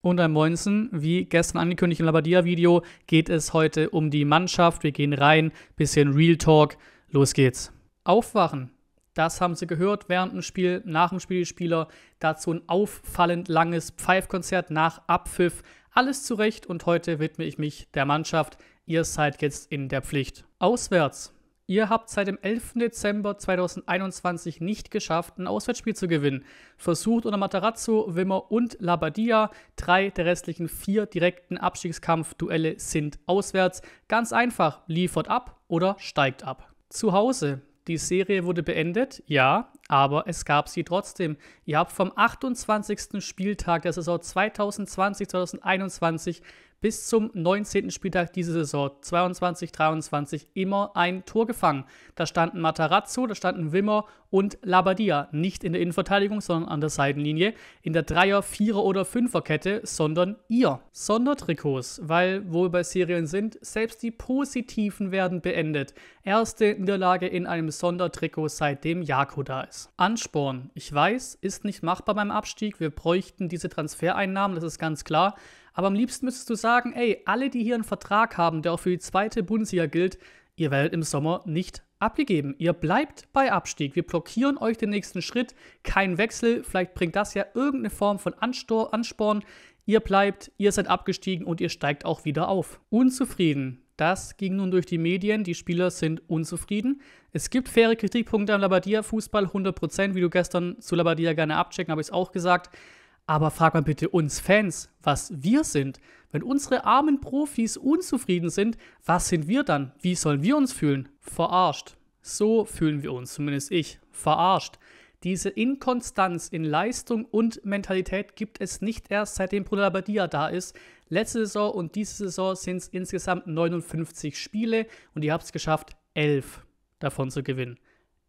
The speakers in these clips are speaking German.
Und ein Moinsen, wie gestern angekündigt im Labadia-Video, geht es heute um die Mannschaft. Wir gehen rein, bisschen Real Talk. Los geht's. Aufwachen. Das haben sie gehört während dem Spiel, nach dem Spiel die Spieler. Dazu ein auffallend langes Pfeifkonzert nach Abpfiff. Alles zurecht und heute widme ich mich der Mannschaft. Ihr seid jetzt in der Pflicht. Auswärts Ihr habt seit dem 11. Dezember 2021 nicht geschafft, ein Auswärtsspiel zu gewinnen. Versucht unter Matarazzo, Wimmer und Labadia. Drei der restlichen vier direkten Abstiegskampfduelle sind auswärts. Ganz einfach, liefert ab oder steigt ab. Zu Hause. Die Serie wurde beendet, ja, aber es gab sie trotzdem. Ihr habt vom 28. Spieltag der Saison 2020-2021 bis zum 19. Spieltag dieser Saison 22, 23 immer ein Tor gefangen. Da standen Matarazzo, da standen Wimmer und Labadia nicht in der Innenverteidigung, sondern an der Seitenlinie in der Dreier-, Vierer- oder Fünferkette, sondern ihr. Sondertrikots, weil wo wir bei Serien sind, selbst die positiven werden beendet. Erste Niederlage in einem Sondertrikot seitdem Jako da ist. Ansporn, ich weiß, ist nicht machbar beim Abstieg. Wir bräuchten diese Transfereinnahmen, das ist ganz klar. Aber am liebsten müsstest du sagen, ey, alle, die hier einen Vertrag haben, der auch für die zweite Bundesliga gilt, ihr werdet im Sommer nicht abgegeben. Ihr bleibt bei Abstieg. Wir blockieren euch den nächsten Schritt. Kein Wechsel. Vielleicht bringt das ja irgendeine Form von Anstor Ansporn. Ihr bleibt, ihr seid abgestiegen und ihr steigt auch wieder auf. Unzufrieden. Das ging nun durch die Medien. Die Spieler sind unzufrieden. Es gibt faire Kritikpunkte am Labadia-Fußball, 100%, wie du gestern zu Labadia gerne abchecken, habe ich es auch gesagt. Aber frag mal bitte uns Fans, was wir sind. Wenn unsere armen Profis unzufrieden sind, was sind wir dann? Wie sollen wir uns fühlen? Verarscht. So fühlen wir uns, zumindest ich. Verarscht. Diese Inkonstanz in Leistung und Mentalität gibt es nicht erst seitdem Bruno Labbadia da ist. Letzte Saison und diese Saison sind es insgesamt 59 Spiele und ihr habt es geschafft, 11 davon zu gewinnen.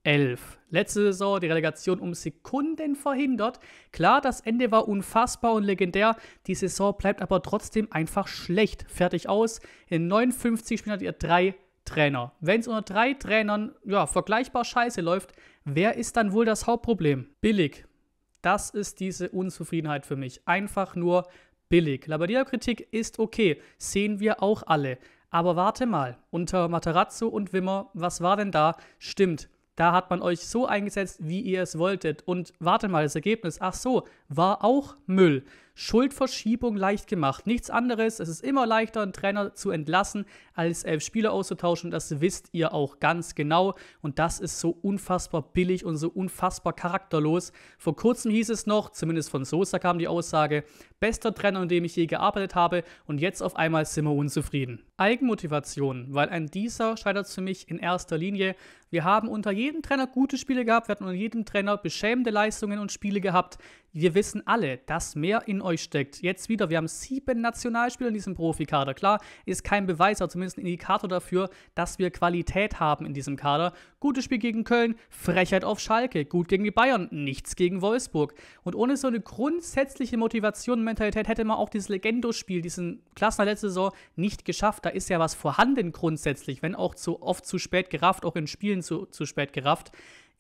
11. Letzte Saison die Relegation um Sekunden verhindert. Klar, das Ende war unfassbar und legendär. Die Saison bleibt aber trotzdem einfach schlecht. Fertig aus. In 59 Spielen hat ihr drei Trainer. Wenn es unter drei Trainern ja, vergleichbar scheiße läuft, wer ist dann wohl das Hauptproblem? Billig. Das ist diese Unzufriedenheit für mich. Einfach nur billig. Labadia-Kritik ist okay, sehen wir auch alle. Aber warte mal, unter Materazzo und Wimmer, was war denn da? Stimmt, da hat man euch so eingesetzt, wie ihr es wolltet. Und warte mal, das Ergebnis, ach so, war auch Müll. Schuldverschiebung leicht gemacht. Nichts anderes. Es ist immer leichter, einen Trainer zu entlassen, als elf Spieler auszutauschen. das wisst ihr auch ganz genau. Und das ist so unfassbar billig und so unfassbar charakterlos. Vor kurzem hieß es noch, zumindest von Sosa kam die Aussage, bester Trainer, an dem ich je gearbeitet habe. Und jetzt auf einmal sind wir unzufrieden. Eigenmotivation, weil an dieser scheitert es für mich in erster Linie. Wir haben unter jedem Trainer gute Spiele gehabt. Wir hatten unter jedem Trainer beschämende Leistungen und Spiele gehabt. Wir wissen alle, dass mehr in euch steckt. Jetzt wieder, wir haben sieben Nationalspieler in diesem Profikader. Klar, ist kein Beweis, aber zumindest ein Indikator dafür, dass wir Qualität haben in diesem Kader. Gutes Spiel gegen Köln, Frechheit auf Schalke, gut gegen die Bayern, nichts gegen Wolfsburg. Und ohne so eine grundsätzliche Motivation und Mentalität hätte man auch dieses Legendospiel, diesen Klassener letzte Saison nicht geschafft. Da ist ja was vorhanden grundsätzlich, wenn auch zu oft zu spät gerafft, auch in Spielen zu, zu spät gerafft.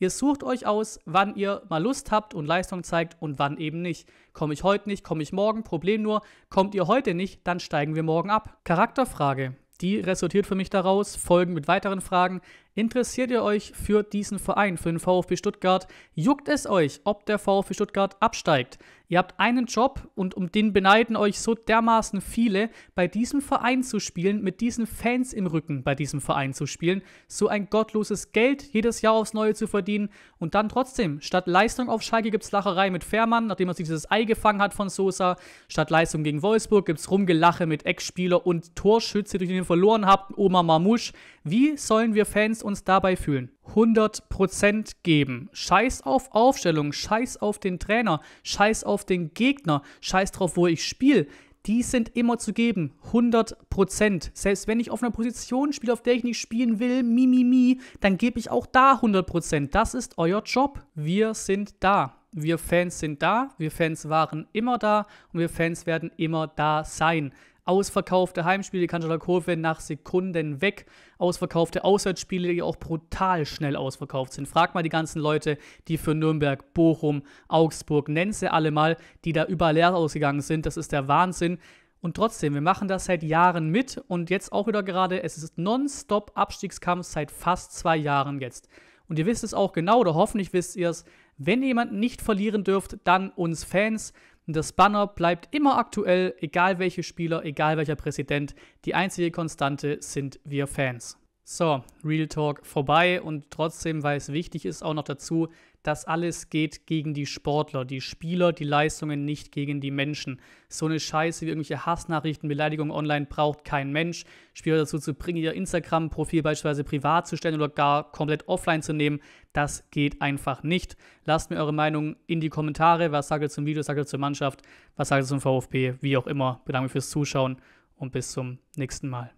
Ihr sucht euch aus, wann ihr mal Lust habt und Leistung zeigt und wann eben nicht. Komme ich heute nicht, komme ich morgen, Problem nur, kommt ihr heute nicht, dann steigen wir morgen ab. Charakterfrage. Die resultiert für mich daraus, folgen mit weiteren Fragen. Interessiert ihr euch für diesen Verein, für den VfB Stuttgart? Juckt es euch, ob der VfB Stuttgart absteigt? Ihr habt einen Job und um den beneiden euch so dermaßen viele, bei diesem Verein zu spielen, mit diesen Fans im Rücken bei diesem Verein zu spielen, so ein gottloses Geld jedes Jahr aufs Neue zu verdienen und dann trotzdem, statt Leistung auf Schalke es Lacherei mit Fährmann, nachdem er sich dieses Ei gefangen hat von Sosa, statt Leistung gegen Wolfsburg gibt es Rumgelache mit Ex-Spieler und Torschütze, durch den ihr verloren habt, Oma Marmouche. Wie sollen wir Fans uns dabei fühlen? 100% geben. Scheiß auf Aufstellung, scheiß auf den Trainer, scheiß auf den Gegner, scheiß drauf, wo ich spiele. Die sind immer zu geben, 100%. Selbst wenn ich auf einer Position spiele, auf der ich nicht spielen will, mi, mi, mi, dann gebe ich auch da 100%. Das ist euer Job. Wir sind da. Wir Fans sind da, wir Fans waren immer da und wir Fans werden immer da sein. Ausverkaufte Heimspiele kann Kurve nach Sekunden weg. Ausverkaufte Auswärtsspiele, die auch brutal schnell ausverkauft sind. Frag mal die ganzen Leute, die für Nürnberg, Bochum, Augsburg, nennen sie alle mal, die da überall leer ausgegangen sind. Das ist der Wahnsinn. Und trotzdem, wir machen das seit Jahren mit und jetzt auch wieder gerade, es ist nonstop Abstiegskampf seit fast zwei Jahren jetzt. Und ihr wisst es auch genau oder hoffentlich wisst ihr es, wenn jemand nicht verlieren dürft, dann uns Fans. Das Banner bleibt immer aktuell, egal welche Spieler, egal welcher Präsident. Die einzige Konstante sind wir Fans. So, Real Talk vorbei und trotzdem, weil es wichtig ist, auch noch dazu, das alles geht gegen die Sportler, die Spieler, die Leistungen, nicht gegen die Menschen. So eine Scheiße wie irgendwelche Hassnachrichten, Beleidigungen online braucht kein Mensch. Spieler dazu zu bringen, ihr Instagram-Profil beispielsweise privat zu stellen oder gar komplett offline zu nehmen, das geht einfach nicht. Lasst mir eure Meinung in die Kommentare. Was sagt ihr zum Video, was sagt ihr zur Mannschaft, was sagt ihr zum VfB, wie auch immer. Bedanke mich fürs Zuschauen und bis zum nächsten Mal.